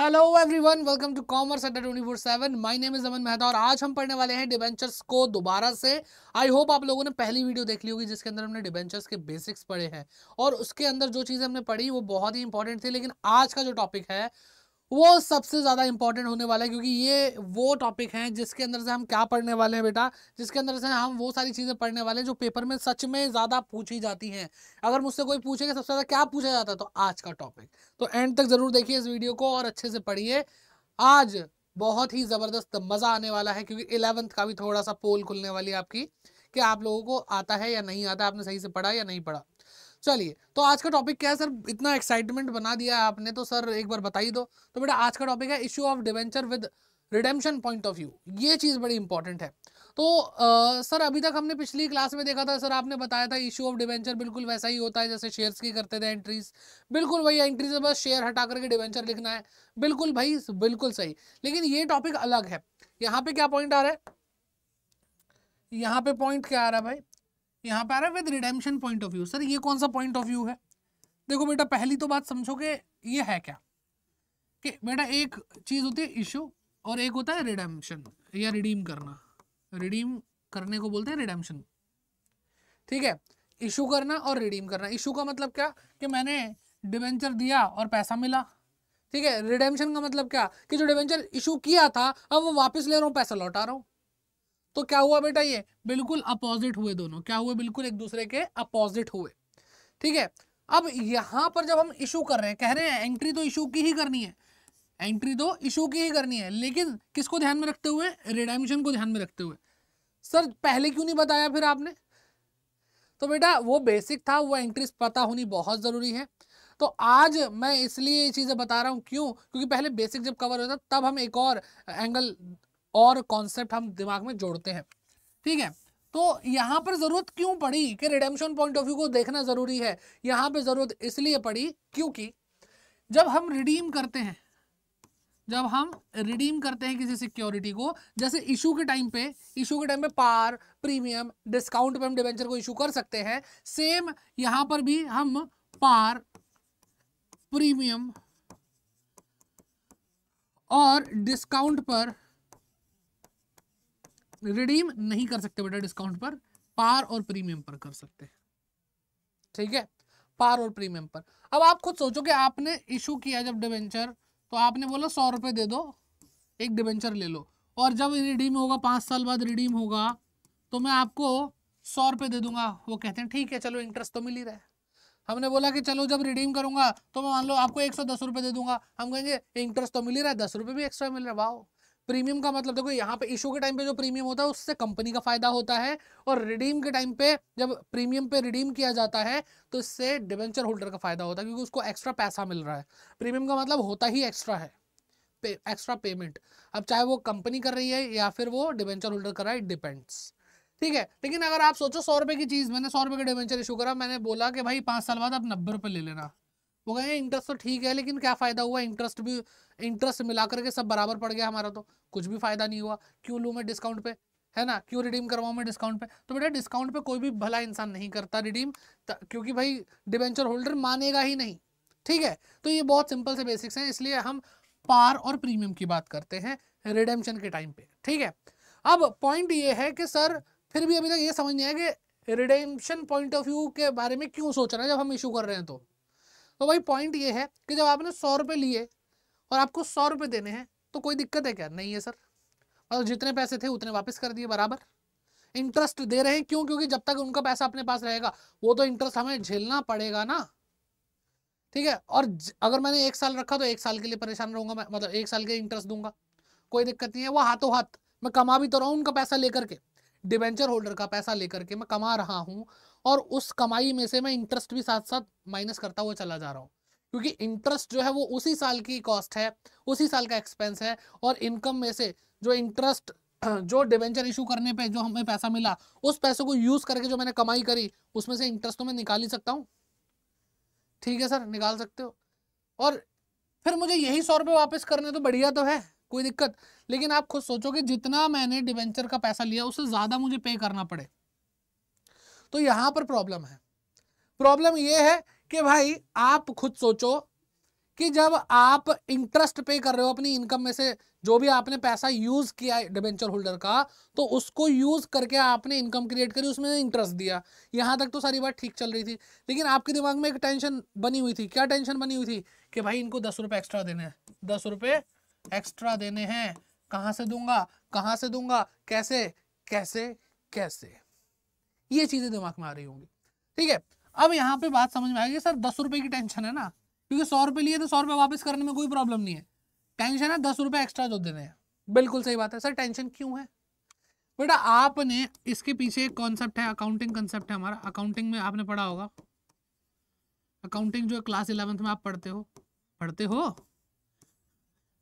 Hello everyone welcome to commerce Adda twenty four seven my name is Aman Mehta और आज हम पढ़ने वाले हैं डिबेंचर्स को दोबारा से आई होप आप लोगों ने पहली वीडियो देख ली होगी जिसके अंदर हमने डिबेंचर्स के बेसिक्स पढ़े हैं और उसके अंदर जो चीज़ें हमने पढ़ी वो बहुत ही इंपॉर्टेंट थी लेकिन आज का जो टॉपिक है वो सबसे ज़्यादा इंपॉर्टेंट होने वाला है क्योंकि ये वो टॉपिक हैं जिसके अंदर से हम क्या पढ़ने वाले हैं बेटा जिसके अंदर से हम वो सारी चीज़ें पढ़ने वाले हैं जो पेपर में सच में ज़्यादा पूछी जाती हैं अगर मुझसे कोई पूछेगा सबसे ज़्यादा क्या पूछा जाता है तो आज का टॉपिक तो एंड तक ज़रूर देखिए इस वीडियो को और अच्छे से पढ़िए आज बहुत ही ज़बरदस्त मज़ा आने वाला है क्योंकि इलेवंथ का भी थोड़ा सा पोल खुलने वाली है आपकी कि आप लोगों को आता है या नहीं आता आपने सही से पढ़ा या नहीं पढ़ा चलिए तो आज का टॉपिक क्या है सर इतना एक्साइटमेंट बना दिया है आपने तो सर एक बार बताई दो तो बेटा आज का टॉपिक है issue of debenture with redemption point of view ये चीज़ बड़ी इंपॉर्टेंट है तो आ, सर अभी तक हमने पिछली क्लास में देखा था सर आपने बताया था इशू ऑफ डिवेंचर बिल्कुल वैसा ही होता है जैसे शेयर्स की करते थे एंट्रीज बिल्कुल वही एंट्रीज बस शेयर हटा करके डिवेंचर लिखना है बिल्कुल भाई बिल्कुल सही लेकिन ये टॉपिक अलग है यहाँ पे क्या पॉइंट आ रहा है यहाँ पे पॉइंट क्या आ रहा है भाई यहाँ पर आ रहा है with redemption point of view sir ये कौन सा पॉइंट ऑफ व्यू है देखो बेटा पहली तो बात समझो कि ये है क्या कि बेटा एक चीज़ होती है इशू और एक होता है रिडेम्शन या रिडीम करना रिडीम करने को बोलते हैं रिडेम्शन ठीक है इशू करना और रिडीम करना इशू का मतलब क्या कि मैंने डिवेंचर दिया और पैसा मिला ठीक है रिडेम्शन का मतलब क्या कि जो डिवेंचर इशू किया था अब वो वापस ले रहा हूँ पैसा लौटा रहा हूँ तो क्या हुआ बेटा ये बिल्कुल अपोजिट हुए दोनों क्या हुए बिल्कुल एक दूसरे के अपोजिट हुए ठीक है अब यहां पर जब हम इशू कर रहे हैं कह रहे हैं एंट्री तो इशू की ही करनी है एंट्री तो इशू की ही करनी है लेकिन किसको ध्यान में रखते हुए रिडेम्पशन को ध्यान में रखते हुए सर पहले क्यों नहीं बताया फिर आपने तो बेटा वो बेसिक था वो एंट्रीज पता होनी बहुत ज़रूरी है तो आज मैं इसलिए ये चीज़ें बता रहा हूँ क्यों क्योंकि पहले बेसिक जब कवर होता तब हम एक और एंगल और कॉन्सेप्ट हम दिमाग में जोड़ते हैं ठीक है तो यहाँ पर ज़रूरत क्यों पड़ी कि रिडेम्पशन पॉइंट ऑफ व्यू को देखना ज़रूरी है यहाँ पर ज़रूरत इसलिए पड़ी क्योंकि जब हम रिडीम करते हैं जब हम रिडीम करते हैं किसी सिक्योरिटी को जैसे इशू के टाइम पे इशू के टाइम पे पार प्रीमियम डिस्काउंट पे हम डिवेंचर को इशू कर सकते हैं सेम यहां पर भी हम पार प्रीमियम और डिस्काउंट पर रिडीम नहीं कर सकते बेटा डिस्काउंट पर पार और प्रीमियम पर कर सकते ठीक है पार और प्रीमियम पर अब आप खुद सोचो कि आपने इशू किया जब डिवेंचर तो आपने बोला सौ रुपये दे दो एक डिवेंचर ले लो और जब रिडीम होगा पाँच साल बाद रिडीम होगा तो मैं आपको सौ रुपये दे दूंगा वो कहते हैं ठीक है चलो इंटरेस्ट तो मिल ही रहा है हमने बोला कि चलो जब रिडीम करूंगा तो मैं मान लो आपको एक सौ दस रुपये दे दूंगा हम कहेंगे इंटरेस्ट तो मिल ही रहा है दस रुपये भी एक्स्ट्रा मिल रहा है वाह प्रीमियम का मतलब देखो यहाँ पे इशू के टाइम पे जो प्रीमियम होता है उससे कंपनी का फायदा होता है और रिडीम के टाइम पे जब प्रीमियम पे रिडीम किया जाता है तो इससे डिवेंचर होल्डर का फायदा होता है क्योंकि उसको एक्स्ट्रा पैसा मिल रहा है प्रीमियम का मतलब होता ही एक्स्ट्रा है पे, एक्स्ट्रा पेमेंट अब चाहे वो कंपनी कर रही है या फिर वो डिवेंचर होल्डर कर रहा है इट डिपेंड्स ठीक है लेकिन अगर आप सोचो सौ रुपए की चीज़ मैंने सौ रुपये का डिवेंचर इशू करा मैंने बोला कि भाई पांच साल बाद आप नब्बे रुपए ले लेना वो कहें इंटरेस्ट तो ठीक है लेकिन क्या फ़ायदा हुआ इंटरेस्ट भी इंटरेस्ट मिला करके सब बराबर पड़ गया हमारा तो कुछ भी फ़ायदा नहीं हुआ क्यों लूँ मैं डिस्काउंट पे है ना क्यों रिडीम करवाऊँ मैं डिस्काउंट पे तो बेटा डिस्काउंट पे कोई भी भला इंसान नहीं करता रिडीम क्योंकि भाई डिबेंचर होल्डर मानेगा ही नहीं ठीक है तो ये बहुत सिंपल से बेसिक्स हैं इसलिए हम पार और प्रीमियम की बात करते हैं रिडेम्पशन के टाइम पे ठीक है अब पॉइंट ये है कि सर फिर भी अभी तक ये समझ नहीं आया कि रिडेम्शन पॉइंट ऑफ व्यू के बारे में क्यों सोच रहे हैं जब हम इशू कर रहे हैं तो तो भाई पॉइंट ये है कि जब आपने सौ रुपये लिए और आपको सौ रुपये देने हैं तो कोई दिक्कत है क्या नहीं है सर और मतलब जितने पैसे थे उतने वापस कर दिए बराबर इंटरेस्ट दे रहे हैं क्यों क्योंकि जब तक उनका पैसा अपने पास रहेगा वो तो इंटरेस्ट हमें झेलना पड़ेगा ना ठीक है और अगर मैंने एक साल रखा तो एक साल के लिए परेशान रहूंगा मैं मतलब एक साल के इंटरेस्ट दूंगा कोई दिक्कत नहीं है वो हाथों हाथ मैं कमा भी तो रहा हूँ उनका पैसा लेकर के डिवेंचर होल्डर का पैसा लेकर के मैं कमा रहा हूँ और उस कमाई में से मैं इंटरेस्ट भी साथ साथ माइनस करता हुआ चला जा रहा हूँ क्योंकि इंटरेस्ट जो है वो उसी साल की कॉस्ट है उसी साल का एक्सपेंस है और इनकम में से जो इंटरेस्ट जो डिवेंचर इशू करने पे जो हमें पैसा मिला उस पैसे को यूज करके जो मैंने कमाई करी उसमें से इंटरेस्ट तो मैं निकाल ही सकता हूँ ठीक है सर निकाल सकते हो और फिर मुझे यही सौ रुपये वापस करने तो बढ़िया तो है कोई दिक्कत लेकिन आप खुद सोचो कि जितना मैंने डिवेंचर का पैसा लिया उससे ज़्यादा मुझे पे करना पड़े तो यहाँ पर प्रॉब्लम है प्रॉब्लम यह है कि भाई आप खुद सोचो कि जब आप इंटरेस्ट पे कर रहे हो अपनी इनकम में से जो भी आपने पैसा यूज किया डिबेंचर होल्डर का तो उसको यूज करके आपने इनकम क्रिएट करी उसमें इंटरेस्ट दिया यहां तक तो सारी बात ठीक चल रही थी लेकिन आपके दिमाग में एक टेंशन बनी हुई थी क्या टेंशन बनी हुई थी कि भाई इनको दस रुपए एक्स्ट्रा देने हैं दस रुपए एक्स्ट्रा देने हैं कहाँ से दूंगा कहाँ से दूंगा कैसे कैसे कैसे ये चीजें दिमाग में आ रही होंगी ठीक है अब यहाँ पे बात समझ में आएगी सर दस रुपए की टेंशन है ना क्योंकि सौ रुपए लिए तो सौ रुपए वापस करने में कोई प्रॉब्लम नहीं है टेंशन है दस रुपए एक्स्ट्रा जो देने हैं बिल्कुल सही बात है सर टेंशन क्यों है बेटा आपने इसके पीछे एक कॉन्सेप्ट है अकाउंटिंग कॉन्सेप्ट है हमारा अकाउंटिंग में आपने पढ़ा होगा अकाउंटिंग जो क्लास इलेवेंथ में आप पढ़ते हो पढ़ते हो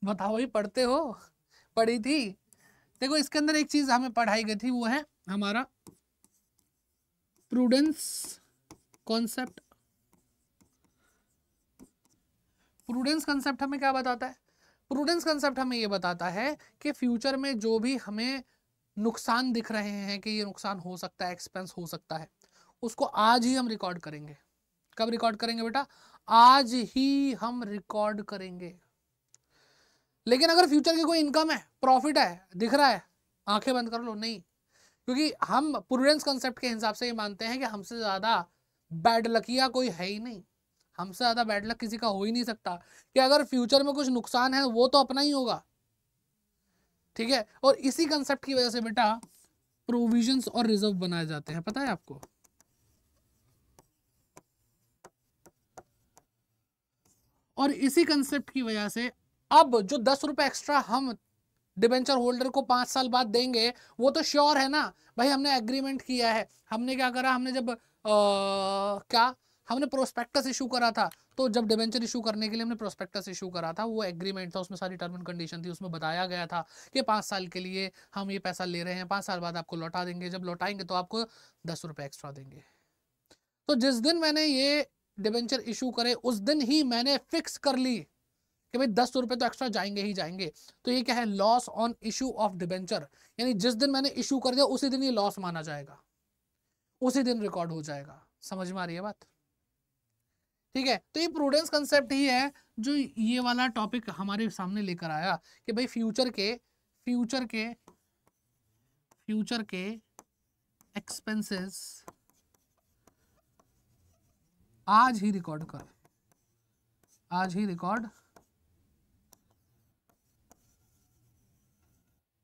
बताओ भाई पढ़ते हो पढ़ी थी देखो इसके अंदर एक चीज़ हमें पढ़ाई गई थी वो है हमारा प्रूडेंस कॉन्सेप्ट प्रूडेंस कॉन्सेप्ट हमें क्या बताता है प्रूडेंस कंसेप्ट हमें यह बताता है कि फ्यूचर में जो भी हमें नुकसान दिख रहे हैं कि ये नुकसान हो सकता है एक्सपेंस हो सकता है उसको आज ही हम रिकॉर्ड करेंगे कब रिकॉर्ड करेंगे बेटा आज ही हम रिकॉर्ड करेंगे लेकिन अगर फ्यूचर की कोई इनकम है प्रॉफिट है दिख रहा है आंखें बंद कर लो नहीं क्योंकि हम प्रूडेंस कंसेप्ट के हिसाब से ये मानते हैं कि हमसे ज़्यादा बैड लकिया कोई है ही नहीं हमसे ज़्यादा बैड लक किसी का हो ही नहीं सकता कि अगर फ्यूचर में कुछ नुकसान है वो तो अपना ही होगा ठीक है और इसी कंसेप्ट की वजह से बेटा प्रोविजंस और रिजर्व बनाए जाते हैं पता है आपको और इसी कंसेप्ट की वजह से अब जो दस रुपए एक्स्ट्रा हम डिबेंचर होल्डर को पांच साल बाद देंगे वो तो श्योर है ना भाई हमने एग्रीमेंट किया है हमने क्या करा हमने जब आ, क्या हमने प्रोस्पेक्टस इशू करा था तो जब डिवेंचर इशू करने के लिए हमने प्रोस्पेक्टस इशू करा था वो एग्रीमेंट था उसमें सारी टर्म एंड कंडीशन थी उसमें बताया गया था कि पाँच साल के लिए हम ये पैसा ले रहे हैं पाँच साल बाद आपको लौटा देंगे जब लौटाएंगे तो आपको दस रुपये एक्स्ट्रा देंगे तो जिस दिन मैंने ये डिवेंचर इशू करे उस दिन ही मैंने फिक्स कर ली कि भाई दस रुपये तो एक्स्ट्रा जाएंगे ही जाएंगे तो ये क्या है loss on issue of debenture यानी जिस दिन मैंने इशू कर दिया उसी दिन ये लॉस माना जाएगा उसी दिन रिकॉर्ड हो जाएगा समझ में आ रही है बात ठीक है तो ये प्रूडेंस कंसेप्ट ही है जो ये वाला टॉपिक हमारे सामने लेकर आया कि भाई फ्यूचर के फ्यूचर के फ्यूचर के एक्सपेंसेस आज ही रिकॉर्ड कर आज ही रिकॉर्ड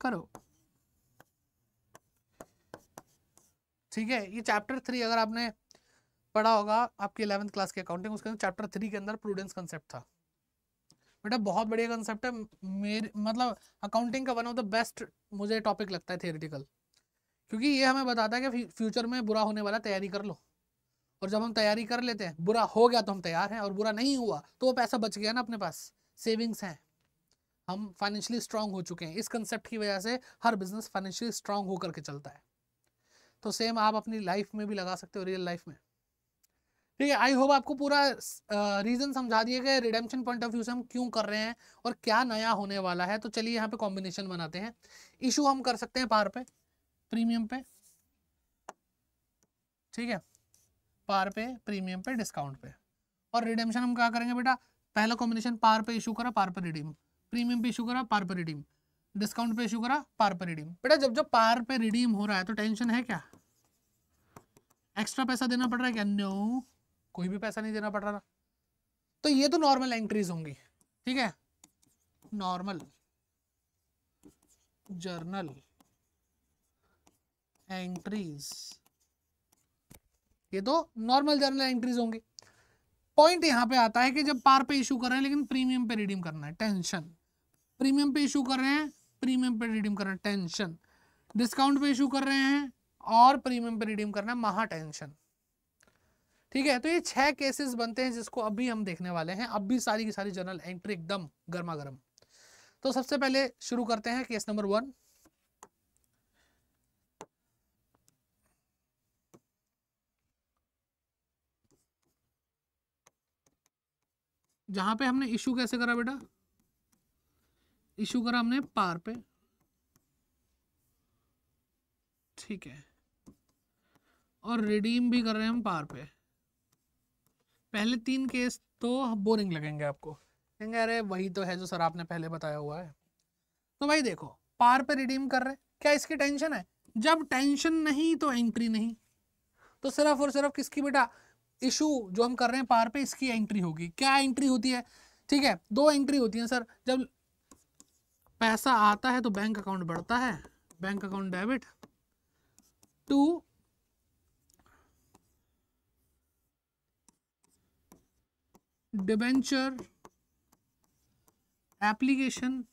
करो ठीक है ये चैप्टर थ्री अगर आपने पढ़ा होगा आपकी इलेवंथ क्लास की अकाउंटिंग उसके अंदर चैप्टर थ्री के अंदर प्रूडेंस कंसेप्ट था बेटा बहुत बढ़िया कंसेप्ट है मेरे मतलब अकाउंटिंग का वन ऑफ द बेस्ट मुझे टॉपिक लगता है थियोरिटिकल क्योंकि ये हमें बताता है कि फ्यूचर में बुरा होने वाला तैयारी कर लो और जब हम तैयारी कर लेते हैं बुरा हो गया तो हम तैयार हैं और बुरा नहीं हुआ तो वो पैसा बच गया ना अपने पास सेविंग्स हैं हम फाइनेंशियली स्ट्रांग हो चुके हैं इस कंसेप्ट की वजह से हर बिजनेस फाइनेंशियली स्ट्रांग होकर के चलता है तो सेम आप अपनी लाइफ में भी लगा सकते हो रियल लाइफ में ठीक है आई होप आपको पूरा रीज़न uh, समझा दिया कि रिडेम्पशन पॉइंट ऑफ व्यू से हम क्यों कर रहे हैं और क्या नया होने वाला है तो चलिए यहाँ पे कॉम्बिनेशन बनाते हैं इशू हम कर सकते हैं पार पे प्रीमियम पे ठीक है पार पे प्रीमियम पे डिस्काउंट पे और रिडेम्पशन हम क्या करेंगे बेटा पहला कॉम्बिनेशन पार पे इशू करा पार पे रिडीम प्रीमियम पे इशू करा पार पर रिडीम डिस्काउंट पे इशू करा पार पर रिडीम बेटा जब जो पार पे रिडीम हो रहा है तो टेंशन है क्या एक्स्ट्रा पैसा देना पड़ रहा है क्या नो कोई भी पैसा नहीं देना पड़ रहा तो ये तो नॉर्मल एंट्रीज होंगी ठीक है नॉर्मल जर्नल एंट्रीज ये तो नॉर्मल जर्नल एंट्रीज होंगी पॉइंट यहां पे आता है कि जब पार पे इशू कर रहे हैं लेकिन प्रीमियम पे रिडीम करना है टेंशन प्रीमियम पे इशू कर रहे हैं प्रीमियम पे रिडीम करना टेंशन डिस्काउंट पे इशू कर रहे हैं और प्रीमियम पे रिडीम करना महाटेंशन महा टेंशन ठीक है तो ये छह केसेस बनते हैं जिसको अभी हम देखने वाले हैं अब भी सारी की सारी जर्नल एंट्री एकदम गर्मा गर्म तो सबसे पहले शुरू करते हैं केस नंबर वन जहां पे हमने इशू कैसे करा बेटा इशू करा हमने पार पे ठीक है और रिडीम भी कर रहे हैं हम पार पे पहले तीन केस तो बोरिंग लगेंगे आपको कहेंगे अरे वही तो है जो सर आपने पहले बताया हुआ है तो भाई देखो पार पे रिडीम कर रहे क्या इसकी टेंशन है जब टेंशन नहीं तो एंट्री नहीं तो सिर्फ और सिर्फ किसकी बेटा इशू जो हम कर रहे हैं पार पे इसकी एंट्री होगी क्या एंट्री होती है ठीक है दो एंट्री होती है सर जब पैसा आता है तो बैंक अकाउंट बढ़ता है bank account debit to debenture application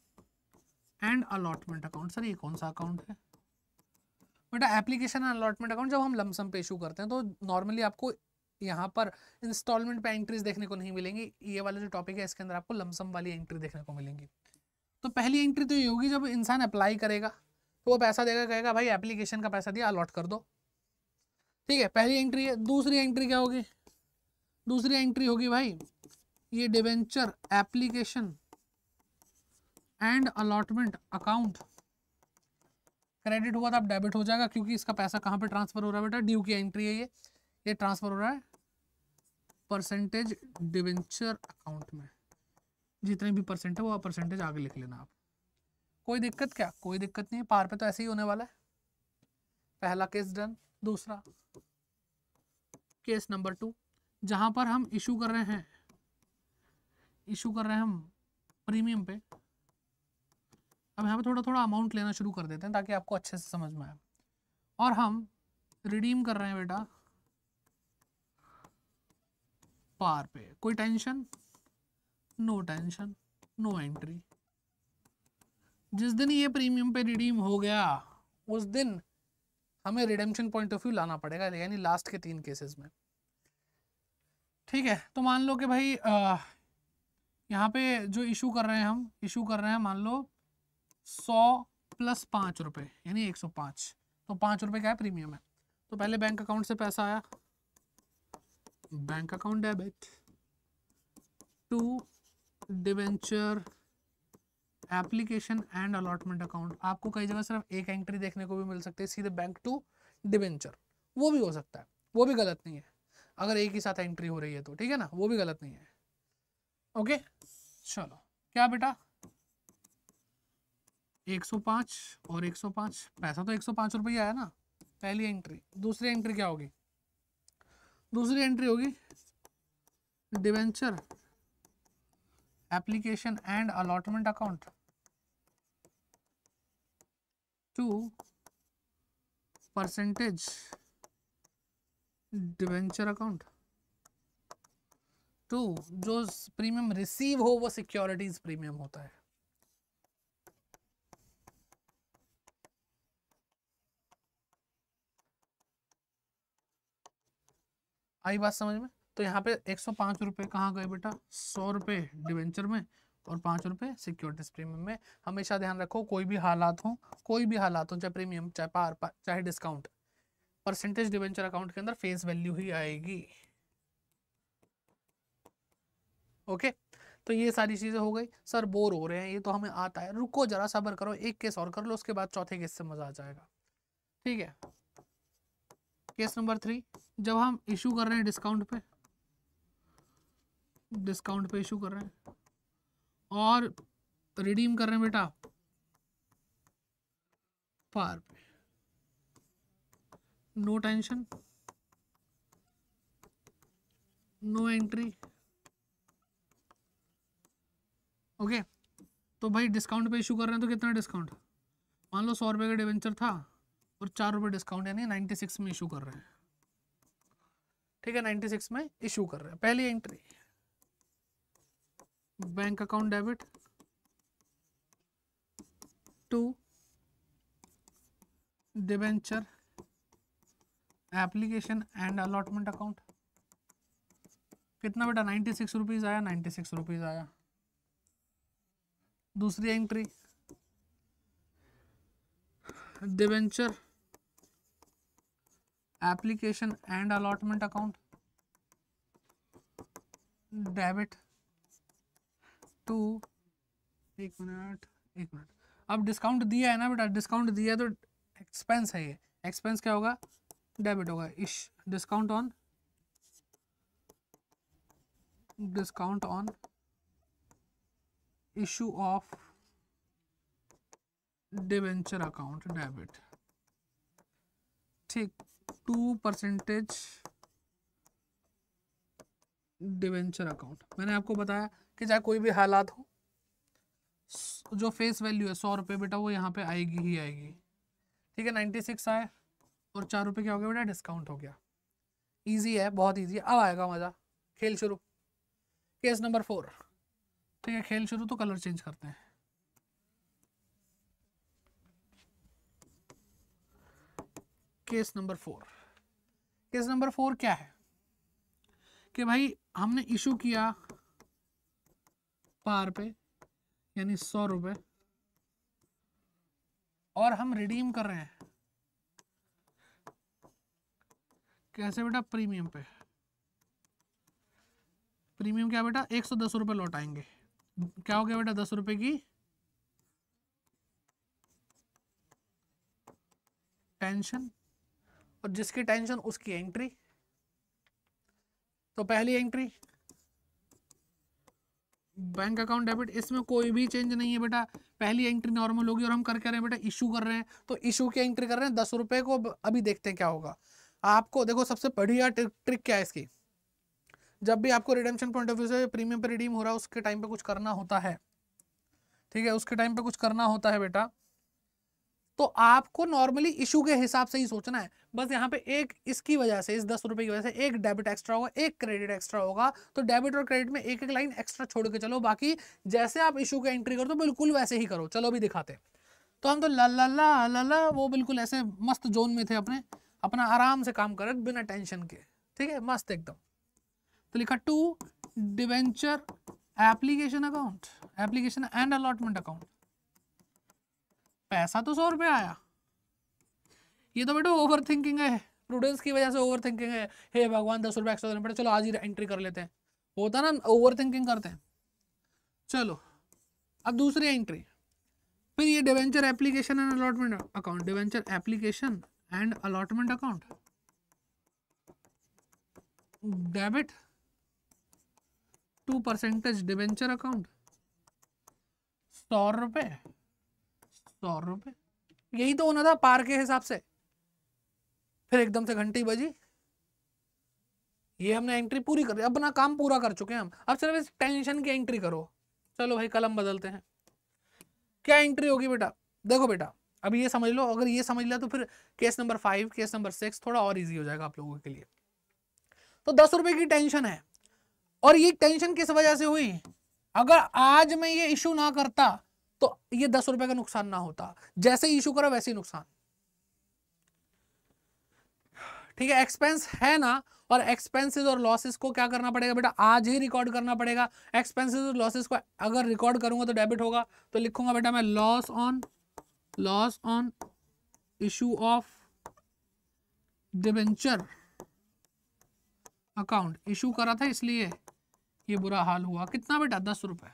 and allotment account sir ये कौन सा अकाउंट है बेटा एप्लीकेशन एंड अलॉटमेंट अकाउंट जब हम लमसम पे इशू करते हैं तो नॉर्मली आपको यहाँ पर इंस्टॉलमेंट पे एंट्रीज देखने को नहीं मिलेंगी ये वाला जो टॉपिक है इसके अंदर आपको लमसम वाली एंट्री देखने को मिलेंगी तो पहली एंट्री तो ये होगी जब इंसान अप्लाई करेगा तो वो पैसा देगा कहेगा भाई एप्लीकेशन का पैसा दिया अलॉट कर दो ठीक है पहली एंट्री है दूसरी एंट्री क्या होगी दूसरी एंट्री होगी भाई ये debenture application and allotment account credit हुआ तो अब डेबिट हो जाएगा क्योंकि इसका पैसा कहाँ पे ट्रांसफर हो रहा है बेटा ड्यू की एंट्री है ये ये ट्रांसफर हो रहा है परसेंटेज डिवेंचर अकाउंट में जितने भी परसेंट है वो परसेंटेज आगे लिख लेना आप कोई दिक्कत क्या कोई दिक्कत नहीं पार पे तो ऐसे ही होने वाला है पहला केस डन दूसरा केस नंबर टू जहां पर हम इशू कर रहे हैं इशू कर रहे हैं हम प्रीमियम पे अब यहाँ पे थोड़ा थोड़ा अमाउंट लेना शुरू कर देते हैं ताकि आपको अच्छे से समझ में आए और हम रिडीम कर रहे हैं बेटा पार पे कोई tension no tension no entry जिस दिन ये प्रीमियम पे रिडीम हो गया उस दिन हमें रिडेम्पशन पॉइंट ऑफ व्यू लाना पड़ेगा यानी लास्ट के तीन केसेस में ठीक है तो मान लो कि भाई आ, यहाँ पे जो इशू कर रहे हैं हम इशू कर रहे हैं मान लो सौ प्लस पाँच रुपये यानी एक सौ पाँच तो पाँच रुपये क्या है प्रीमियम है तो पहले बैंक अकाउंट से पैसा आया bank account debit to debenture application and allotment account आपको कई जगह सिर्फ एक एंट्री देखने को भी मिल सकती है सीधे बैंक टू डिवेंचर वो भी हो सकता है वो भी गलत नहीं है अगर एक ही साथ एंट्री हो रही है तो ठीक है ना वो भी गलत नहीं है ओके चलो क्या बेटा 105 और 105 पैसा तो 105 रुपये आया ना पहली एंट्री दूसरी एंट्री क्या होगी दूसरी एंट्री होगी debenture application and allotment account to percentage debenture account to जो प्रीमियम रिसीव हो वो सिक्योरिटीज प्रीमियम होता है आई बात समझ में तो यहाँ पे एक सौ पांच रुपए कहाँ गए बेटा सौ रुपए डिवेंचर में और पांच रुपए सिक्योरिटीज प्रीमियम में हमेशा ध्यान रखो कोई भी हालात हो कोई भी हालात हो चाहे प्रीमियम चाहे पार, पार चाहे डिस्काउंट परसेंटेज डिवेंचर अकाउंट के अंदर फेस वैल्यू ही आएगी ओके तो ये सारी चीज़ें हो गई सर बोर हो रहे हैं ये तो हमें आता है रुको जरा सबर करो एक केस और कर लो उसके बाद चौथे केस से मज़ा आ जाएगा ठीक है केस नंबर थ्री जब हम इशू कर रहे हैं डिस्काउंट पे डिस्काउंट पे इशू कर रहे हैं और रिडीम कर रहे हैं बेटा पार पे no tension no entry okay तो भाई डिस्काउंट पे इशू कर रहे हैं तो कितना डिस्काउंट मान लो सौ रुपये का डिवेंचर था और चार रुपये डिस्काउंट यानी नाइन्टी सिक्स में इशू कर रहे हैं ठीक है नाइन्टी सिक्स में इशू कर रहे हैं पहली entry bank account debit to debenture application and allotment account कितना बेटा नाइन्टी सिक्स रुपीज़ आया नाइन्टी सिक्स रुपीज़ आया दूसरी entry debenture application and allotment account debit to एक मिनट एक मिनट अब डिस्काउंट दिया है ना बेटा डिस्काउंट दिया तो एक्सपेंस है ये एक्सपेंस क्या होगा डेबिट होगा इश discount on discount on issue of debenture account debit ठीक टू परसेंटेज डिवेंचर अकाउंट मैंने आपको बताया कि चाहे कोई भी हालात हो जो फेस वैल्यू है सौ रुपये बेटा वो यहाँ पे आएगी ही आएगी ठीक है नाइन्टी सिक्स आए और चार रुपये क्या हो गया बेटा डिस्काउंट हो गया इजी है बहुत इजी है अब आएगा मज़ा खेल शुरू केस नंबर फोर ठीक है खेल शुरू तो कलर चेंज करते हैं case number four case number four क्या है कि भाई हमने इशू किया पार पे यानी सौ रुपये और हम रिडीम कर रहे हैं कैसे बेटा प्रीमियम पे प्रीमियम क्या बेटा एक सौ दस रुपये लौट आएंगे क्या हो गया बेटा दस रुपये की टेंशन और जिसकी टेंशन उसकी एंट्री तो पहली एंट्री बैंक अकाउंट डेबिट इसमें कोई भी चेंज नहीं है बेटा पहली एंट्री नॉर्मल होगी और हम करके रहे हैं बेटा इशू कर रहे हैं तो इशू की एंट्री कर रहे हैं दस रुपए को अभी देखते हैं क्या होगा आपको देखो सबसे बढ़िया ट्रिक क्या है इसकी जब भी आपको रिडेम्पशन पॉइंट ऑफ व्यू से प्रीमियम पर रिडीम हो रहा है उसके टाइम पे कुछ करना होता है ठीक है उसके टाइम पे कुछ करना होता है बेटा तो आपको नॉर्मली इशू के हिसाब से ही सोचना है बस यहाँ पे एक इसकी वजह से इस दस रुपए की वजह से एक डेबिट एक्स्ट्रा होगा एक क्रेडिट एक्स्ट्रा होगा तो डेबिट और क्रेडिट में एक एक लाइन एक्स्ट्रा छोड़ के चलो बाकी जैसे आप इशू के एंट्री करो तो बिल्कुल वैसे ही करो चलो भी दिखाते तो हम तो ला ला ला ला वो बिल्कुल ऐसे मस्त जोन में थे अपने अपना आराम से काम कर बिना टेंशन के ठीक है मस्त एकदम तो लिखा to debenture application account application and allotment account पैसा तो सौ रुपये आया ये तो बेटा ओवर थिंकिंग है प्रूडेंस की वजह से ओवर थिंकिंग है हे भगवान दस रुपये एक्स्ट्रा देना पड़े चलो आज ही एंट्री कर लेते हैं होता ना ओवर थिंकिंग करते हैं चलो अब दूसरी एंट्री फिर ये debenture application and allotment account debenture application and allotment account debit to percentage debenture account सौ रुपये सौ रुपए यही तो होना था पार के हिसाब से फिर एकदम से घंटी बजी ये हमने एंट्री पूरी कर दी अपना काम पूरा कर चुके हैं हम अब सिर्फ इस टेंशन की एंट्री करो चलो भाई कलम बदलते हैं क्या एंट्री होगी बेटा देखो बेटा अब ये समझ लो अगर ये समझ लिया तो फिर case number five case number six थोड़ा और इजी हो जाएगा आप लोगों के लिए तो दस रुपए की टेंशन है और ये टेंशन किस वजह से हुई अगर आज मैं ये इशू ना करता तो ये दस रुपए का नुकसान ना होता जैसे इशू करा वैसे ही नुकसान ठीक है एक्सपेंस है ना और एक्सपेंसेस और लॉसेस को क्या करना पड़ेगा बेटा आज ही रिकॉर्ड करना पड़ेगा एक्सपेंसेस और लॉसेस को अगर रिकॉर्ड करूंगा तो डेबिट होगा तो लिखूंगा बेटा मैं loss on loss on issue of debenture account issue करा था इसलिए ये बुरा हाल हुआ कितना बेटा दस रुपए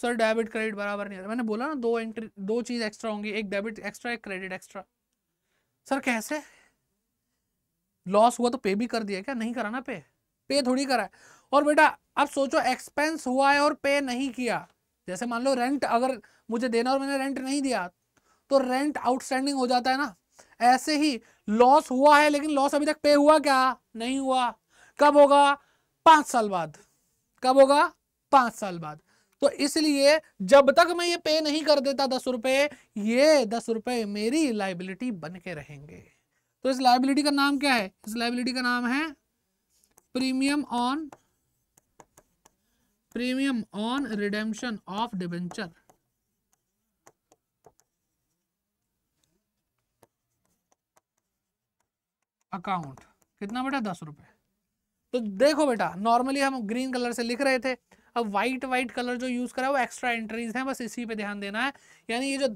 सर डेबिट क्रेडिट बराबर नहीं आ रहा मैंने बोला ना दो एंट्री दो चीज़ एक्स्ट्रा होंगी एक डेबिट एक्स्ट्रा एक क्रेडिट एक्स्ट्रा सर कैसे लॉस हुआ तो पे भी कर दिया क्या नहीं करा ना पे पे थोड़ी करा है और बेटा अब सोचो एक्सपेंस हुआ है और पे नहीं किया जैसे मान लो रेंट अगर मुझे देना और मैंने रेंट नहीं दिया तो रेंट आउटस्टैंडिंग हो जाता है ना ऐसे ही लॉस हुआ है लेकिन लॉस अभी तक पे हुआ क्या नहीं हुआ कब होगा पांच साल बाद कब होगा पांच साल बाद तो इसलिए जब तक मैं ये पे नहीं कर देता दस रुपए ये दस रुपए मेरी लाइबिलिटी बन के रहेंगे तो इस लाइबिलिटी का नाम क्या है इस लाइबिलिटी का नाम है premium on premium on redemption of debenture account कितना बेटा दस रुपए तो देखो बेटा नॉर्मली हम ग्रीन कलर से लिख रहे थे अब व्हाइट व्हाइट कलर जो यूज़ करा है वो एक्स्ट्रा एंट्रीज हैं बस इसी पे ध्यान देना है यानी ये जो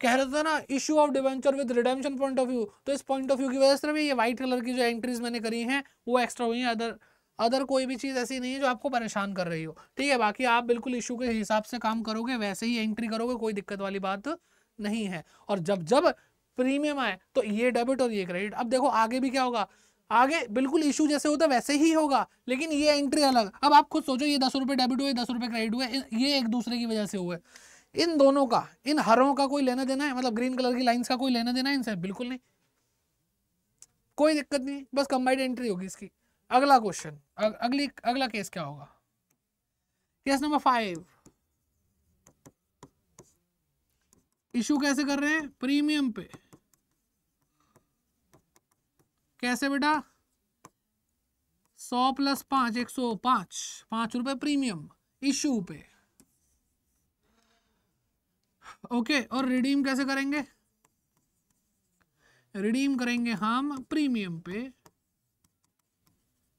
कह रहे थे ना issue of debenture with redemption point of view तो इस पॉइंट ऑफ व्यू की वजह से ये व्हाइट कलर की जो एंट्रीज मैंने करी हैं वो एक्स्ट्रा हुई हैं अदर अदर कोई भी चीज़ ऐसी नहीं है जो आपको परेशान कर रही हो ठीक है बाकी आप बिल्कुल इशू के हिसाब से काम करोगे वैसे ही एंट्री करोगे कोई दिक्कत वाली बात नहीं है और जब जब प्रीमियम आए तो ये डेबिट और ये क्रेडिट अब देखो आगे भी क्या होगा आगे बिल्कुल इशू जैसे होता वैसे ही होगा लेकिन ये एंट्री अलग अब आप खुद सोचो ये दस रुपये डेबिट हुए दस रुपये क्रेडिट हुए ये एक दूसरे की वजह से हुए इन दोनों का इन हरों का कोई लेना देना है मतलब ग्रीन कलर की लाइंस का कोई लेना देना है इनसे बिल्कुल नहीं कोई दिक्कत नहीं बस कंबाइंड एंट्री होगी इसकी अगला क्वेश्चन अग, अगली अगला केस क्या होगा केस नंबर फाइव इशू कैसे कर रहे हैं प्रीमियम पे कैसे बेटा सौ प्लस पांच एक सौ पांच पांच रुपए प्रीमियम इशू पे ओके और रिडीम कैसे करेंगे रिडीम करेंगे हम प्रीमियम पे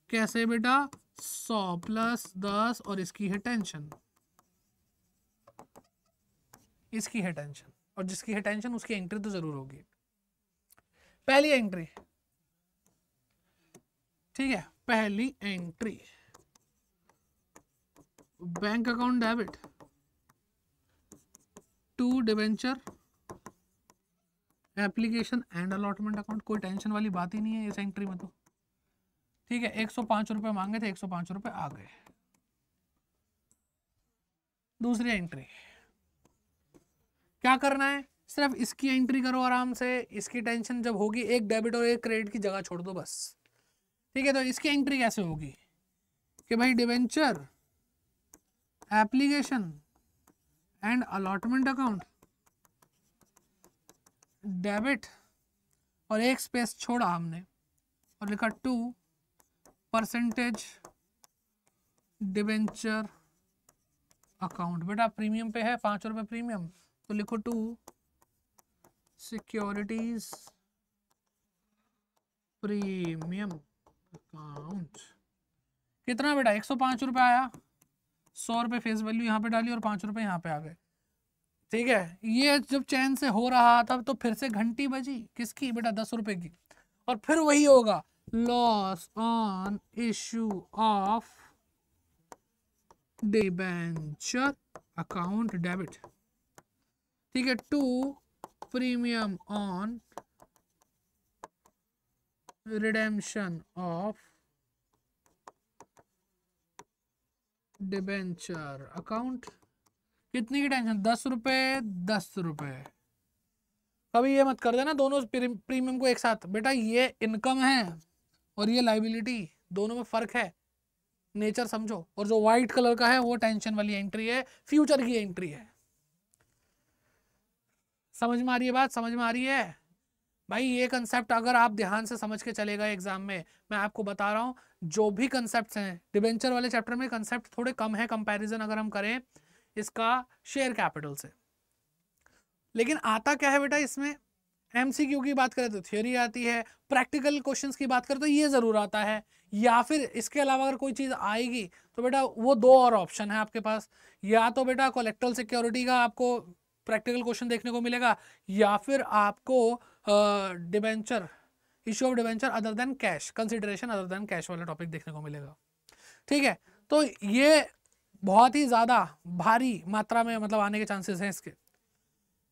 कैसे बेटा सौ प्लस दस और इसकी है टेंशन इसकी है टेंशन और जिसकी है टेंशन उसकी एंट्री तो जरूर होगी पहली एंट्री ठीक है पहली entry bank account debit to debenture application and allotment account कोई टेंशन वाली बात ही नहीं है इस एंट्री में तो ठीक है एक सौ पांच रुपए मांगे थे एक सौ पांच रुपए आ गए दूसरी एंट्री क्या करना है सिर्फ इसकी एंट्री करो आराम से इसकी टेंशन जब होगी एक डेबिट और एक क्रेडिट की जगह छोड़ दो बस ठीक है तो इसकी एंट्री कैसे होगी कि भाई debenture application and allotment account debit और एक स्पेस छोड़ा हमने और लिखा टू परसेंटेज डिबेंचर अकाउंट बेटा प्रीमियम पे है पाँच रुपये प्रीमियम तो लिखो टू सिक्योरिटीज प्रीमियम अमाउंट कितना बेटा एक सौ पांच रुपये आया सौ रुपये फेस वैल्यू यहाँ पे डाली और पाँच रुपये यहाँ पे आ गए ठीक है ये जब चैन से हो रहा था तो फिर से घंटी बजी किसकी बेटा दस रुपये की और फिर वही होगा loss on issue of debenture account debit ठीक है to premium on redemption of debenture account कितनी की टेंशन दस रुपये दस रुपये कभी ये मत कर देना दोनों प्रीमियम को एक साथ बेटा ये इनकम है और ये लाइबिलिटी दोनों में फ़र्क है नेचर समझो और जो व्हाइट कलर का है वो टेंशन वाली एंट्री है फ्यूचर की एंट्री है समझ में आ रही है बात समझ में आ रही है भाई ये कंसेप्ट अगर आप ध्यान से समझ के चलेगा एग्जाम में मैं आपको बता रहा हूँ जो भी कंसेप्ट हैं डिवेंचर वाले चैप्टर में कंसेप्ट थोड़े कम है कंपेरिजन अगर हम करें इसका शेयर कैपिटल से लेकिन आता क्या है बेटा इसमें एमसीक्यू की बात करें तो थ्योरी आती है प्रैक्टिकल क्वेश्चंस की बात करें तो ये ज़रूर आता है या फिर इसके अलावा अगर कोई चीज़ आएगी तो बेटा वो दो और ऑप्शन है आपके पास या तो बेटा कोलेक्ट्रल सिक्योरिटी का आपको प्रैक्टिकल क्वेश्चन देखने को मिलेगा या फिर आपको debenture issue of debenture other than cash consideration other than cash वाला टॉपिक देखने को मिलेगा ठीक है तो ये बहुत ही ज़्यादा भारी मात्रा में मतलब आने के चांसेस हैं इसके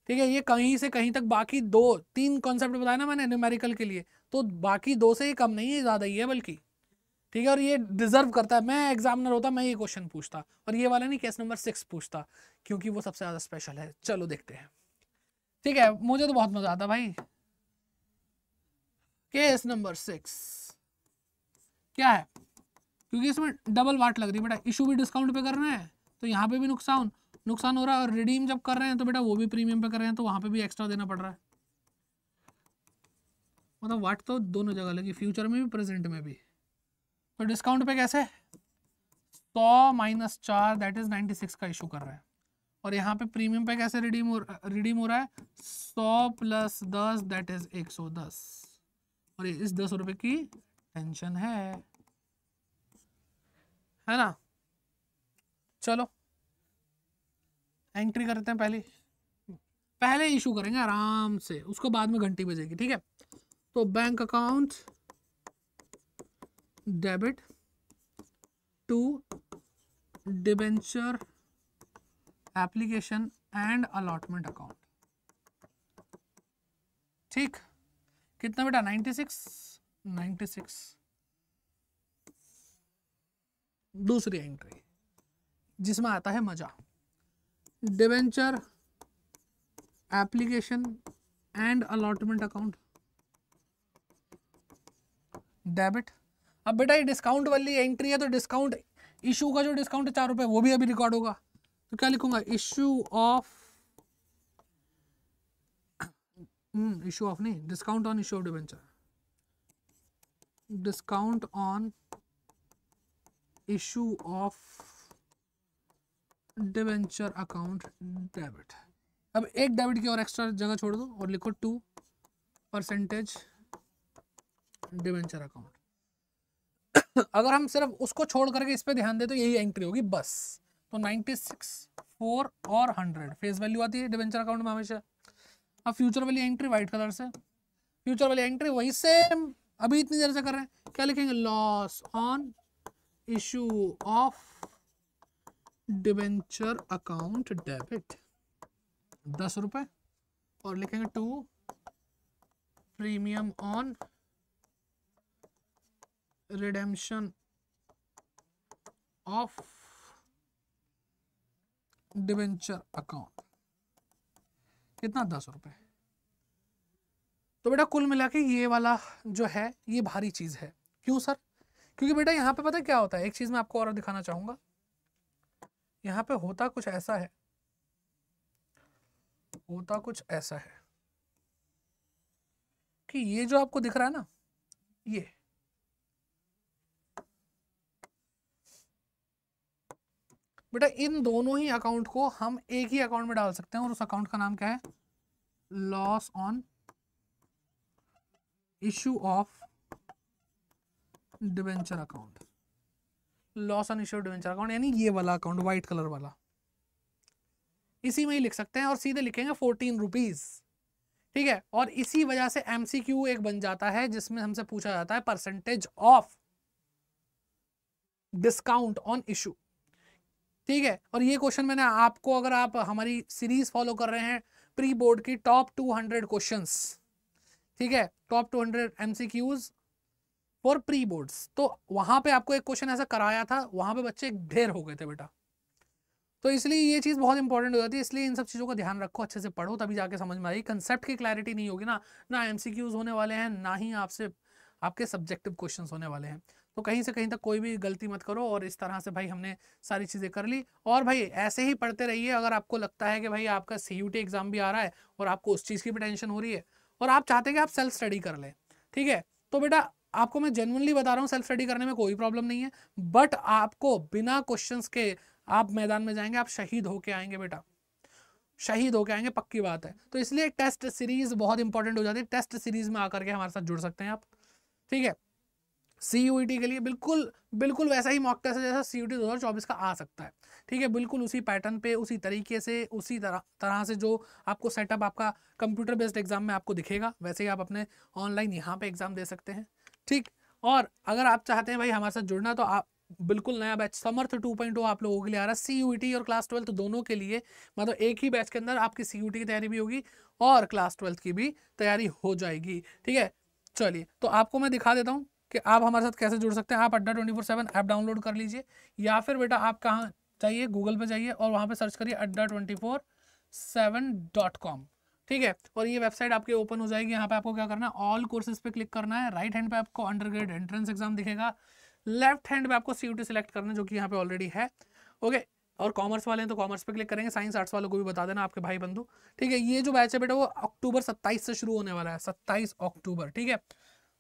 ठीक है ये कहीं से कहीं तक बाकी दो तीन कॉन्सेप्ट बताया ना मैंने न्यूमेरिकल के लिए तो बाकी दो से ही कम नहीं है ज़्यादा ही है बल्कि ठीक है और ये डिजर्व करता है मैं एग्जामिनर होता मैं ये क्वेश्चन पूछता और ये वाला नहीं केस नंबर सिक्स पूछता क्योंकि वो सबसे ज़्यादा स्पेशल है चलो देखते हैं ठीक है मुझे तो बहुत मज़ा आता भाई केस नंबर सिक्स क्या है क्योंकि इसमें डबल वाट लग रही है बेटा इशू भी डिस्काउंट पे कर रहे हैं तो यहाँ पे भी नुकसान नुकसान हो रहा है और रिडीम जब कर रहे हैं तो बेटा वो भी प्रीमियम पे कर रहे हैं तो वहाँ पे भी एक्स्ट्रा देना पड़ रहा है मतलब वाट तो दोनों जगह लगी फ्यूचर में भी प्रेजेंट में भी तो डिस्काउंट पे कैसे सौ माइनस चार दैट इज़ नाइन्टी सिक्स का इशू कर रहा है और यहाँ पे प्रीमियम पे कैसे रिडीम हो रिडीम हो रहा है सौ प्लस दस दैट इज़ एक सौ दस और इस दस रुपए की पेंशन है है ना चलो एंट्री करते हैं पहले पहले इशू करेंगे आराम से उसको बाद में घंटी बजेगी ठीक है तो bank account debit to debenture application and allotment account ठीक कितना बेटा नाइन्टी सिक्स दूसरी एंट्री जिसमें आता है मजा debenture application and allotment account debit अब बेटा ये डिस्काउंट वाली एंट्री है तो डिस्काउंट इशू का जो डिस्काउंट है चार रुपये वो भी अभी रिकॉर्ड होगा तो क्या लिखूंगा इशू ऑफ इशू ऑफ नहीं discount on issue of debenture discount on issue of debenture account debit अब एक डेबिट की और एक्स्ट्रा जगह छोड़ दो और लिखो टू परसेंटेज डिवेंचर अकाउंट अगर हम सिर्फ उसको छोड़ करके इस पर ध्यान दे तो यही एंट्री होगी बस तो नाइन्टी सिक्स फोर और हंड्रेड फेस वैल्यू आती है डिवेंचर अकाउंट में हमेशा अब फ्यूचर वाली एंट्री व्हाइट कलर से फ्यूचर वाली एंट्री वही सेम अभी इतनी देर से कर रहे हैं क्या लिखेंगे loss on issue of debenture account debit दस रुपए और लिखेंगे to premium on redemption of debenture account कितना दस रुपए तो बेटा कुल मिला के ये वाला जो है ये भारी चीज़ है क्यों सर क्योंकि बेटा यहाँ पे पता क्या होता है एक चीज़ मैं आपको और दिखाना चाहूंगा यहाँ पे होता कुछ ऐसा है होता कुछ ऐसा है कि ये जो आपको दिख रहा है ना ये बेटा इन दोनों ही अकाउंट को हम एक ही अकाउंट में डाल सकते हैं और उस अकाउंट का नाम क्या है loss on issue of debenture account loss on issue debenture account यानी ये वाला अकाउंट व्हाइट कलर वाला इसी में ही लिख सकते हैं और सीधे लिखेंगे फोर्टीन रुपीज़ ठीक है और इसी वजह से एमसीक्यू एक बन जाता है जिसमें हमसे पूछा जाता है percentage of discount on issue ठीक है और ये क्वेश्चन मैंने आपको अगर आप हमारी सीरीज फॉलो कर रहे हैं प्री बोर्ड की टॉप 200 क्वेश्चंस ठीक है top 200 hundred MCQs for pre boards तो वहां पे आपको एक क्वेश्चन ऐसा कराया था वहां पे बच्चे ढेर हो गए थे बेटा तो इसलिए ये चीज़ बहुत इंपॉर्टेंट हो जाती है इसलिए इन सब चीज़ों का ध्यान रखो अच्छे से पढ़ो तभी जाके समझ में आएगी कंसेप्ट की क्लैरिटी नहीं होगी ना ना एमसीक्यूज होने वाले हैं ना ही आपसे आपके सब्जेक्टिव क्वेश्चंस होने वाले हैं तो कहीं से कहीं तक कोई भी गलती मत करो और इस तरह से भाई हमने सारी चीज़ें कर ली और भाई ऐसे ही पढ़ते रहिए अगर आपको लगता है कि भाई आपका सी एग्ज़ाम भी आ रहा है और आपको उस चीज़ की भी टेंशन हो रही है और आप चाहते हैं कि आप सेल्फ स्टडी कर लें ठीक है तो बेटा आपको मैं जेनवनली बता रहा हूँ सेल्फ स्टडी करने में कोई प्रॉब्लम नहीं है बट आपको बिना क्वेश्चन के आप मैदान में जाएंगे आप शहीद होके आएंगे बेटा शहीद होके आएंगे पक्की बात है तो इसलिए टेस्ट सीरीज बहुत इंपॉर्टेंट हो जाती है टेस्ट सीरीज में आकर के हमारे साथ जुड़ सकते हैं आप ठीक है सी e के लिए बिल्कुल बिल्कुल वैसा ही मॉक टेस्ट है जैसा सी यू टी का आ सकता है ठीक है बिल्कुल उसी पैटर्न पे उसी तरीके से उसी तरह तरह से जो आपको सेटअप आपका कंप्यूटर बेस्ड एग्जाम में आपको दिखेगा वैसे ही आप अपने ऑनलाइन यहाँ पे एग्जाम दे सकते हैं ठीक और अगर आप चाहते हैं भाई हमारे साथ जुड़ना तो आप बिल्कुल नया batch Samarth two point oh आप लोगों के लिए आ रहा है सी e और क्लास ट्वेल्थ तो दोनों के लिए मतलब एक ही बैच के अंदर आपकी सी e की तैयारी भी होगी और क्लास ट्वेल्थ की भी तैयारी हो जाएगी ठीक है चलिए तो आपको मैं दिखा देता हूँ कि आप हमारे साथ कैसे जुड़ सकते हैं आप Adda twenty four seven app download कर लीजिए या फिर बेटा आप कहाँ जाइए गूगल पे जाइए और वहाँ पे सर्च करिए Adda twenty four seven dot com ठीक है और ये वेबसाइट आपके ओपन हो जाएगी यहाँ पे आपको क्या करना है ऑल कोर्सेज पे क्लिक करना है राइट हैंड पे आपको अंडर ग्रेड एंट्रेंस एग्जाम दिखेगा लेफ्ट हैंड पे आपको सी सिलेक्ट करना है जो कि यहाँ पे ऑलरेडी है ओके और कॉमर्स वाले हैं तो कॉमर्स पे क्लिक करेंगे साइंस आर्ट्स वालों को भी बता देना आपके भाई बंधु ठीक है ये जो बैच है बेटा वो अक्टूबर सत्ताईस से शुरू होने वाला है सत्ताईस अक्टूबर ठीक है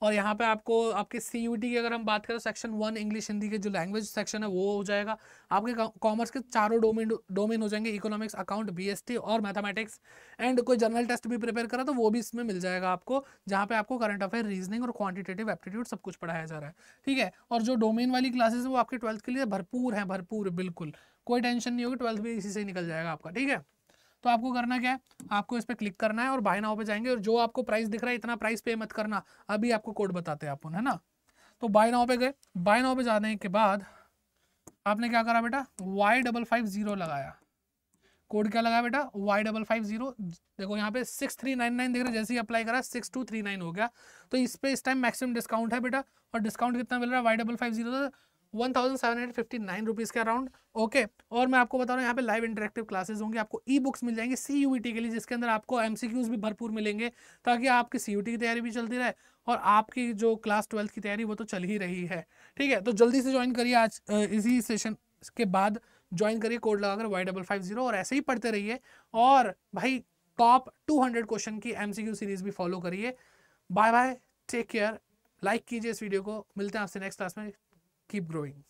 और यहाँ पे आपको आपके सी यू की अगर हम बात करें सेक्शन वन इंग्लिश हिंदी के जो लैंग्वेज सेक्शन है वो हो जाएगा आपके कॉमर्स के चारों डोमेन डोमेन हो जाएंगे इकोनॉमिक्स अकाउंट बीएसटी और मैथमेटिक्स एंड कोई जनरल टेस्ट भी प्रिपेयर करा तो वो भी इसमें मिल जाएगा आपको जहाँ पे आपको करंट अफेयर रीजनिंग और क्वान्टिटेटिव एप्टीट्यूड सब कुछ पढ़ाया जा रहा है ठीक है और जो डोमेन वाली क्लासेज है वो आपके ट्वेल्थ के लिए भरपूर है भरपूर बिल्कुल कोई टेंशन नहीं होगी ट्वेल्थ भी इसी से निकल जाएगा आपका ठीक है तो आपको करना क्या है आपको इस पर क्लिक करना है और बाय नाव पे जाएंगे और जो आपको प्राइस दिख रहा है इतना प्राइस पे मत करना अभी आपको कोड बताते हैं आप है ना तो बाय नाव पे गए बाय नाव पे जाने के बाद आपने क्या करा बेटा वाई डबल फाइव जीरो लगाया कोड क्या लगाया बेटा वाई डबल फाइव जीरो देखो यहाँ पे सिक्स थ्री नाइन नाइन देख रहे जैसे ही अप्लाई करा सिक्स टू थ्री नाइन हो गया तो इस पर इस टाइम मैक्सिमम डिस्काउंट है बेटा और डिस्काउंट कितना मिल रहा है Y double five zero one thousand seven hundred fifty nine rupees के अराउंड ओके और मैं आपको बता रहा हूँ यहाँ पे लाइव इंटरेक्टिव क्लासेस होंगे आपको ई बुक्स मिल जाएंगे सी यू टी के लिए जिसके अंदर आपको एम सी क्यूज़ भी भरपूर मिलेंगे ताकि आपकी सी यू टी की तैयारी भी चलती रहे और आपकी जो क्लास ट्वेल्थ की तैयारी वो तो चल ही रही है ठीक है तो जल्दी से ज्वाइन करिए आज इसी सेशन के बाद ज्वाइन करिए कोड लगाकर वाई डबल फाइव जीरो और ऐसे ही पढ़ते रहिए और भाई टॉप टू हंड्रेड क्वेश्चन की एम सी क्यू सीरीज़ भी फॉलो करिए bye bye take care like कीजिए इस वीडियो को मिलते हैं आपसे नेक्स्ट क्लास में keep growing.